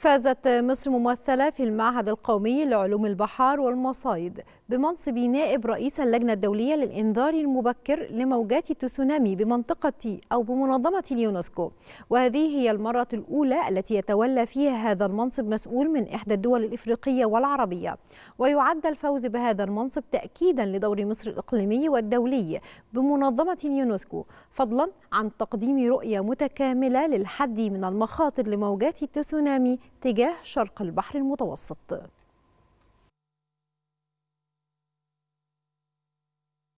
فازت مصر ممثلة في المعهد القومي لعلوم البحار والمصايد بمنصب نائب رئيس اللجنة الدولية للإنذار المبكر لموجات التسونامي بمنطقة أو بمنظمة اليونسكو وهذه هي المرة الأولى التي يتولى فيها هذا المنصب مسؤول من إحدى الدول الإفريقية والعربية ويعد الفوز بهذا المنصب تأكيدا لدور مصر الإقليمي والدولي بمنظمة اليونسكو فضلا عن تقديم رؤية متكاملة للحد من المخاطر لموجات التسونامي تجاه شرق البحر المتوسط